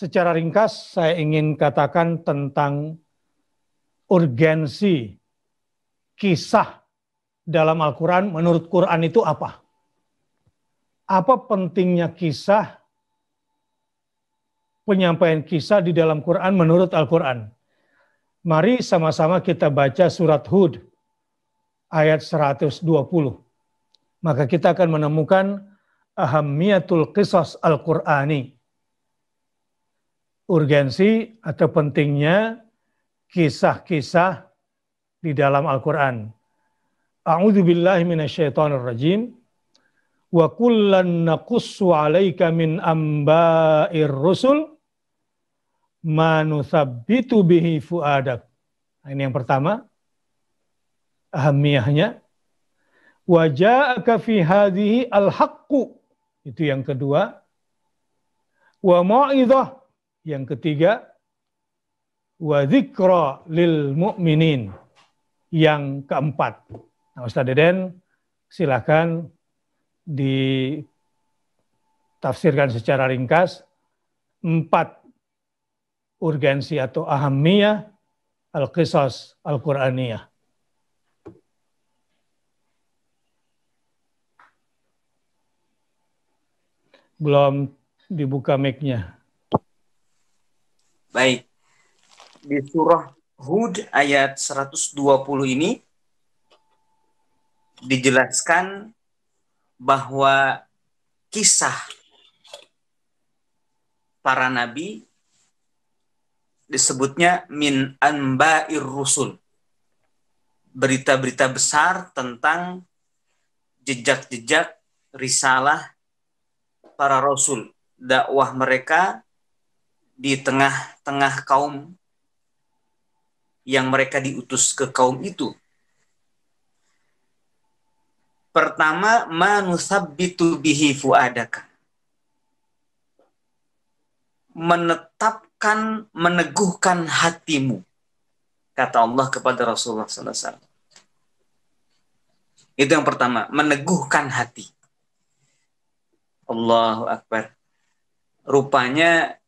secara ringkas saya ingin katakan tentang urgensi kisah dalam Al-Quran menurut Quran itu apa? Apa pentingnya kisah, penyampaian kisah di dalam Quran menurut Al-Quran? Mari sama-sama kita baca surat Hud ayat 120. Maka kita akan menemukan ahamiyatul qisas Al-Qur'ani urgensi atau pentingnya kisah-kisah di dalam Al-Quran. A'udhu billahi minasyaitonir rajim. Wa kullan naqussu alaika min amba'ir rusul ma bihi fuadak. Nah, ini yang pertama. Ahamiyahnya. Wa ja'aka fi hadhihi al-haqqu. Itu yang kedua. Wa ma'idah yang ketiga, wa lil mu'minin. Yang keempat. Nah, Ustaz Deden, silahkan ditafsirkan secara ringkas empat urgensi atau ahamiyah al-qisas al-Qur'aniyah. Belum dibuka mic-nya. Baik. Di surah Hud ayat 120 ini dijelaskan bahwa kisah para nabi disebutnya min anba'ir rusul. Berita-berita besar tentang jejak-jejak risalah para rasul, dakwah mereka di tengah-tengah kaum yang mereka diutus ke kaum itu. Pertama, manusabitu bihi fuadaka. Menetapkan, meneguhkan hatimu. Kata Allah kepada Rasulullah SAW. Itu yang pertama, meneguhkan hati. Allahu Akbar. Rupanya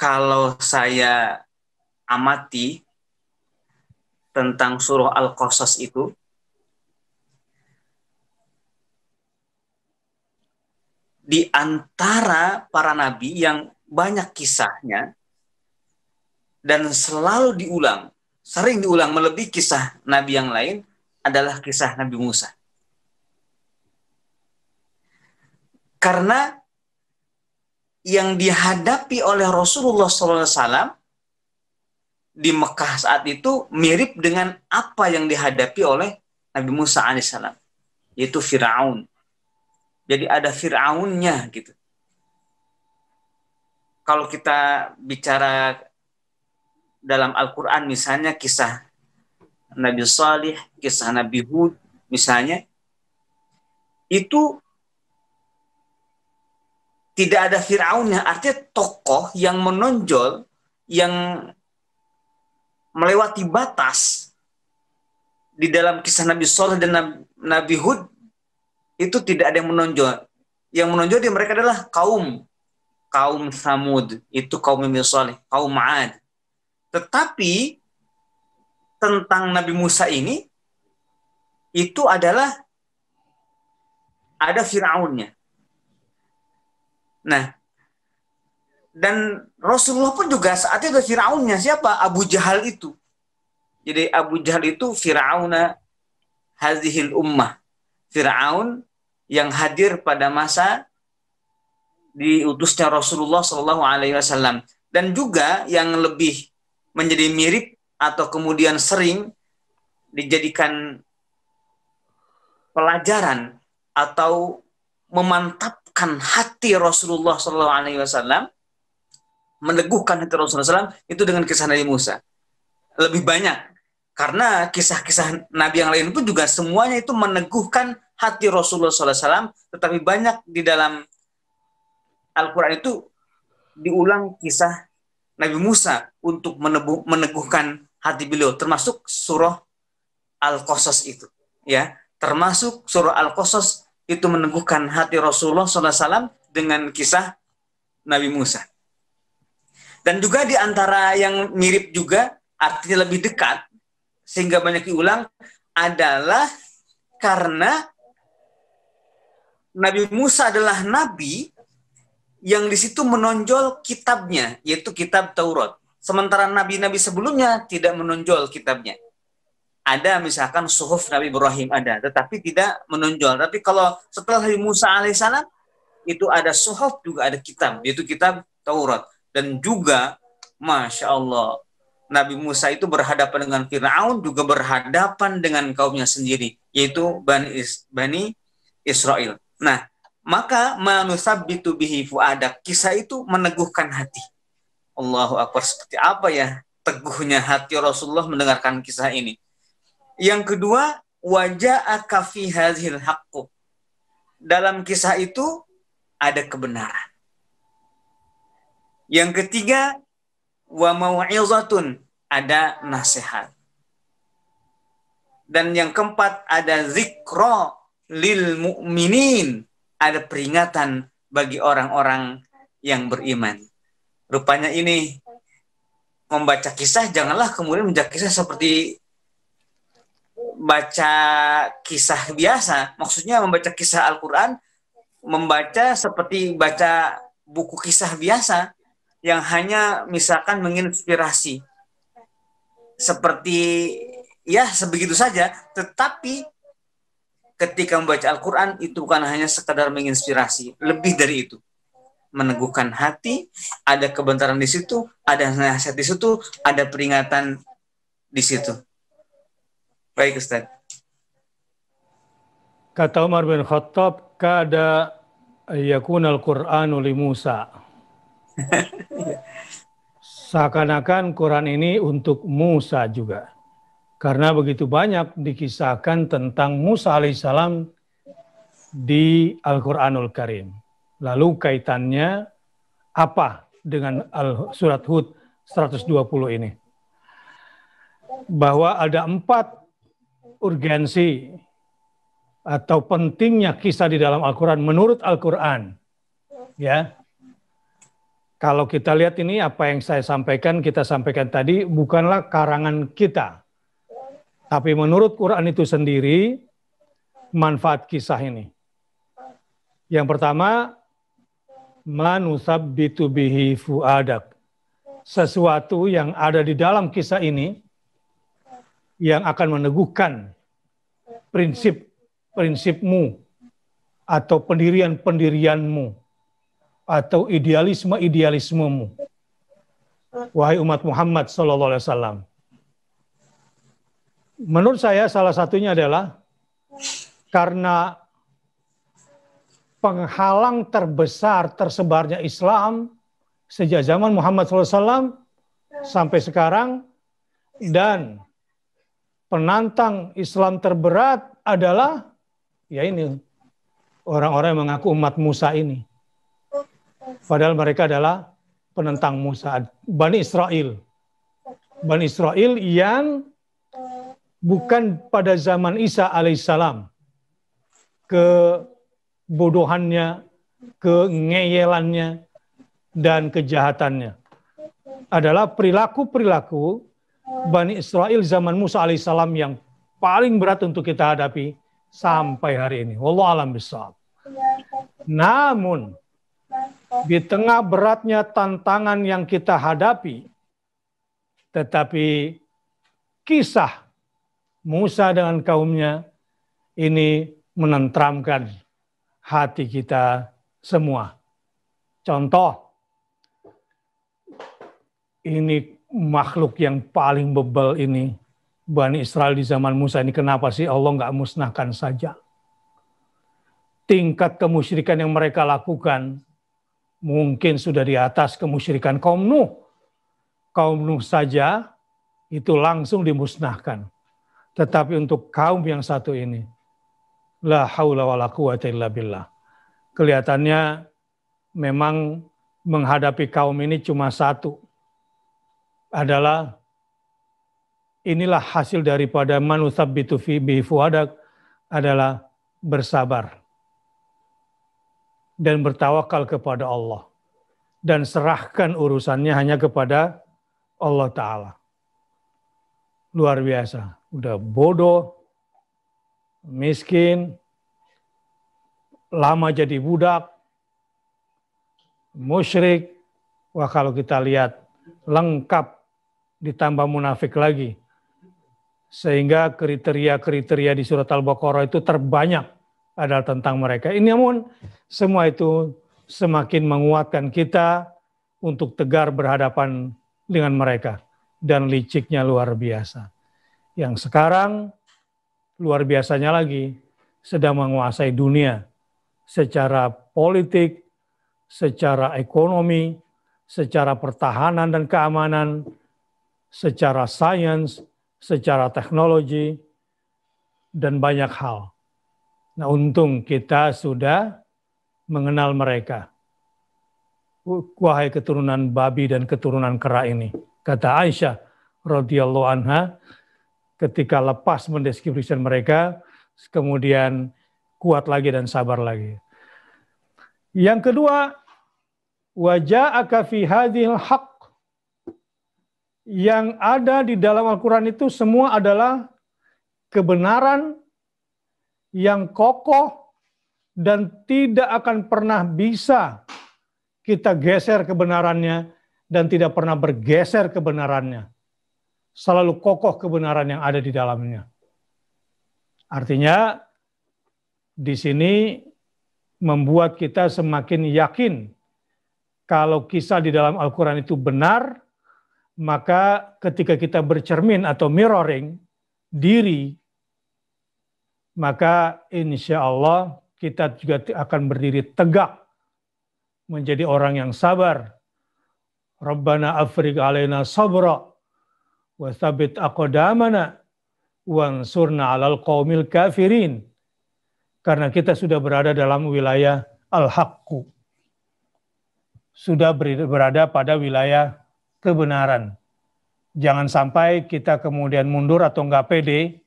kalau saya amati tentang surah Al-Qasas itu, di antara para nabi yang banyak kisahnya dan selalu diulang, sering diulang melebihi kisah nabi yang lain adalah kisah Nabi Musa. Karena yang dihadapi oleh Rasulullah SAW di Mekah saat itu mirip dengan apa yang dihadapi oleh Nabi Musa alaihissalam, yaitu Fir'aun. Jadi ada Fir'aunnya gitu. Kalau kita bicara dalam Al-Quran misalnya kisah Nabi Salih, kisah Nabi Hud misalnya, itu tidak ada Firaunnya artinya tokoh yang menonjol yang melewati batas di dalam kisah Nabi Soleh dan Nabi Hud itu tidak ada yang menonjol yang menonjol di mereka adalah kaum kaum Samud itu kaum Nabi Soleh kaum Maad tetapi tentang Nabi Musa ini itu adalah ada Firaunnya Nah, dan Rasulullah pun juga saat itu Firaunnya siapa? Abu Jahal itu. Jadi Abu Jahal itu Firauna hazihil ummah. Firaun yang hadir pada masa diutusnya Rasulullah Shallallahu Alaihi Wasallam dan juga yang lebih menjadi mirip atau kemudian sering dijadikan pelajaran atau memantap meneguhkan hati Rasulullah Shallallahu Alaihi Wasallam, meneguhkan hati Rasulullah SAW itu dengan kisah Nabi Musa. Lebih banyak karena kisah-kisah Nabi yang lain pun juga semuanya itu meneguhkan hati Rasulullah SAW, tetapi banyak di dalam Al-Quran itu diulang kisah Nabi Musa untuk meneguh, meneguhkan hati beliau, termasuk surah Al-Qasas itu. ya Termasuk surah Al-Qasas itu meneguhkan hati Rasulullah SAW dengan kisah Nabi Musa. Dan juga di antara yang mirip juga, artinya lebih dekat, sehingga banyak diulang, adalah karena Nabi Musa adalah Nabi yang di situ menonjol kitabnya, yaitu kitab Taurat. Sementara Nabi-Nabi sebelumnya tidak menonjol kitabnya ada misalkan suhuf Nabi Ibrahim ada, tetapi tidak menonjol. Tapi kalau setelah Nabi Musa alaihissalam itu ada suhuf juga ada kitab, yaitu kitab Taurat. Dan juga, masya Allah, Nabi Musa itu berhadapan dengan Fir'aun juga berhadapan dengan kaumnya sendiri, yaitu Bani, Is Bani Israel. Nah, maka manusabitu bihi ada. kisah itu meneguhkan hati. Allahu Akbar seperti apa ya teguhnya hati Rasulullah mendengarkan kisah ini yang kedua, wajah akafi hadzal hakku. Dalam kisah itu ada kebenaran. Yang ketiga, wa mau'izatun, ada nasihat. Dan yang keempat ada zikro lil mu'minin, ada peringatan bagi orang-orang yang beriman. Rupanya ini membaca kisah janganlah kemudian menjaga kisah seperti baca kisah biasa, maksudnya membaca kisah Al-Quran, membaca seperti baca buku kisah biasa yang hanya misalkan menginspirasi. Seperti ya sebegitu saja, tetapi ketika membaca Al-Quran itu bukan hanya sekadar menginspirasi, lebih dari itu. Meneguhkan hati, ada kebentaran di situ, ada nasihat di situ, ada peringatan di situ. Baik Ustaz. Kata Umar bin Khattab, kada yakun al-Qur'anu li Musa. Seakan-akan Quran ini untuk Musa juga. Karena begitu banyak dikisahkan tentang Musa alaihissalam di Al-Quranul Karim. Lalu kaitannya apa dengan surat Hud 120 ini? Bahwa ada empat urgensi atau pentingnya kisah di dalam Al-Quran menurut Al-Quran. Ya, kalau kita lihat ini apa yang saya sampaikan, kita sampaikan tadi bukanlah karangan kita. Tapi menurut Quran itu sendiri, manfaat kisah ini. Yang pertama, manusab bitubihi fuadak. Sesuatu yang ada di dalam kisah ini yang akan meneguhkan prinsip-prinsipmu atau pendirian-pendirianmu atau idealisme-idealismemu. Wahai umat Muhammad SAW. Menurut saya salah satunya adalah karena penghalang terbesar tersebarnya Islam sejak zaman Muhammad SAW sampai sekarang dan penantang Islam terberat adalah ya ini orang-orang yang mengaku umat Musa ini. Padahal mereka adalah penentang Musa, Bani Israel. Bani Israel yang bukan pada zaman Isa alaihissalam kebodohannya, kengeyelannya, dan kejahatannya adalah perilaku-perilaku Bani Israel zaman Musa alaihissalam yang paling berat untuk kita hadapi sampai hari ini. Wallah alam besar. Namun, di tengah beratnya tantangan yang kita hadapi, tetapi kisah Musa dengan kaumnya ini menentramkan hati kita semua. Contoh, ini makhluk yang paling bebel ini, Bani Israel di zaman Musa ini, kenapa sih Allah nggak musnahkan saja? Tingkat kemusyrikan yang mereka lakukan mungkin sudah di atas kemusyrikan kaum Nuh. Kaum Nuh saja itu langsung dimusnahkan. Tetapi untuk kaum yang satu ini, la haula wa quwata illa billah. Kelihatannya memang menghadapi kaum ini cuma satu, adalah inilah hasil daripada manusab bitufi bifuadak adalah bersabar dan bertawakal kepada Allah dan serahkan urusannya hanya kepada Allah Ta'ala. Luar biasa. Udah bodoh, miskin, lama jadi budak, musyrik. Wah kalau kita lihat lengkap ditambah munafik lagi. Sehingga kriteria-kriteria di surat Al-Baqarah itu terbanyak adalah tentang mereka. Ini namun semua itu semakin menguatkan kita untuk tegar berhadapan dengan mereka. Dan liciknya luar biasa. Yang sekarang luar biasanya lagi sedang menguasai dunia secara politik, secara ekonomi, secara pertahanan dan keamanan, secara sains, secara teknologi, dan banyak hal. Nah, untung kita sudah mengenal mereka. Wahai keturunan babi dan keturunan kera ini, kata Aisyah radhiyallahu anha ketika lepas mendeskripsikan mereka, kemudian kuat lagi dan sabar lagi. Yang kedua, wajah akafi hak. hak yang ada di dalam Al-Quran itu semua adalah kebenaran yang kokoh dan tidak akan pernah bisa kita geser kebenarannya dan tidak pernah bergeser kebenarannya. Selalu kokoh kebenaran yang ada di dalamnya. Artinya di sini membuat kita semakin yakin kalau kisah di dalam Al-Quran itu benar, maka ketika kita bercermin atau mirroring diri, maka insya Allah kita juga akan berdiri tegak menjadi orang yang sabar. Rabbana afrik alaina sabra wa thabit aqdamana ansurna alal qawmil kafirin. Karena kita sudah berada dalam wilayah al-haqqu. Sudah berada pada wilayah kebenaran. Jangan sampai kita kemudian mundur atau nggak pede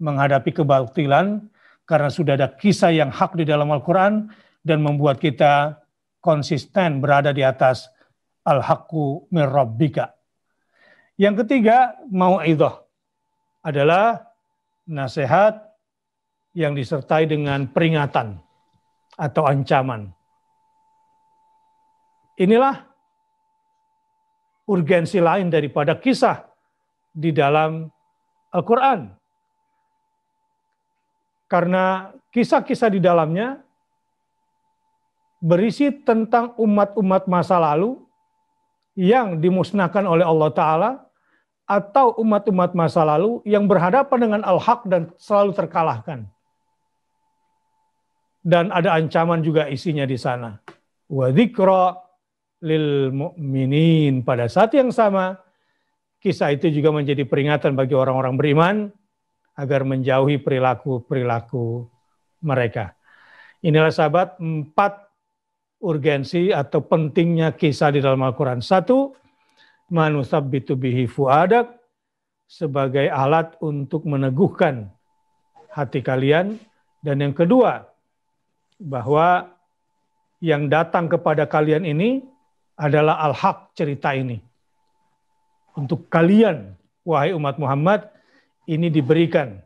menghadapi kebatilan karena sudah ada kisah yang hak di dalam Al-Quran dan membuat kita konsisten berada di atas al-haqqu mirrabbika. Yang ketiga, itu adalah nasihat yang disertai dengan peringatan atau ancaman. Inilah urgensi lain daripada kisah di dalam Al-Quran. Karena kisah-kisah di dalamnya berisi tentang umat-umat masa lalu yang dimusnahkan oleh Allah Ta'ala atau umat-umat masa lalu yang berhadapan dengan Al-Haq dan selalu terkalahkan. Dan ada ancaman juga isinya di sana. Wa lil mu'minin. Pada saat yang sama, kisah itu juga menjadi peringatan bagi orang-orang beriman agar menjauhi perilaku-perilaku mereka. Inilah sahabat empat urgensi atau pentingnya kisah di dalam Al-Quran. Satu, manusab bitubihi fuadak sebagai alat untuk meneguhkan hati kalian. Dan yang kedua, bahwa yang datang kepada kalian ini adalah al-haq cerita ini. Untuk kalian, wahai umat Muhammad, ini diberikan.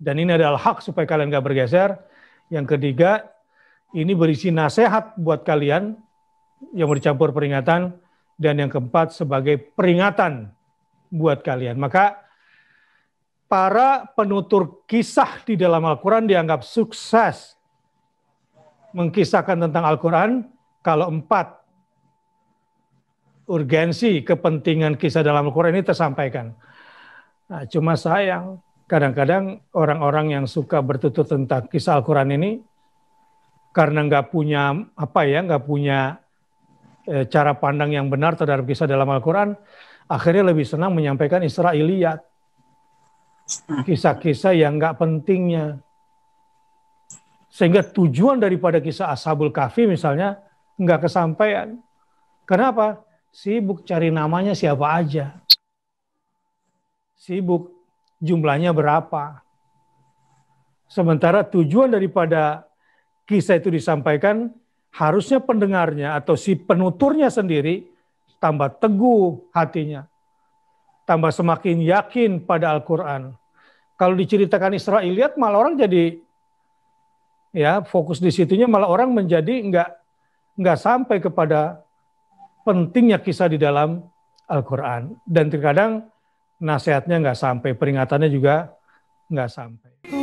Dan ini adalah hak supaya kalian gak bergeser. Yang ketiga, ini berisi nasihat buat kalian yang bercampur peringatan. Dan yang keempat, sebagai peringatan buat kalian. Maka para penutur kisah di dalam Al-Quran dianggap sukses mengkisahkan tentang Al-Quran kalau empat urgensi kepentingan kisah dalam Al-Quran ini tersampaikan. Nah, cuma sayang, kadang-kadang orang-orang yang suka bertutur tentang kisah Al-Quran ini, karena nggak punya apa ya, nggak punya e, cara pandang yang benar terhadap kisah dalam Al-Quran, akhirnya lebih senang menyampaikan Israiliyat, kisah-kisah yang nggak pentingnya. Sehingga tujuan daripada kisah Ashabul Kahfi misalnya nggak kesampaian. Kenapa? Sibuk cari namanya siapa aja. Sibuk jumlahnya berapa. Sementara tujuan daripada kisah itu disampaikan harusnya pendengarnya atau si penuturnya sendiri tambah teguh hatinya. Tambah semakin yakin pada Al-Quran. Kalau diceritakan Israeliat malah orang jadi ya fokus di situnya malah orang menjadi nggak nggak sampai kepada pentingnya kisah di dalam Al-Quran. Dan terkadang nasihatnya nggak sampai, peringatannya juga nggak sampai.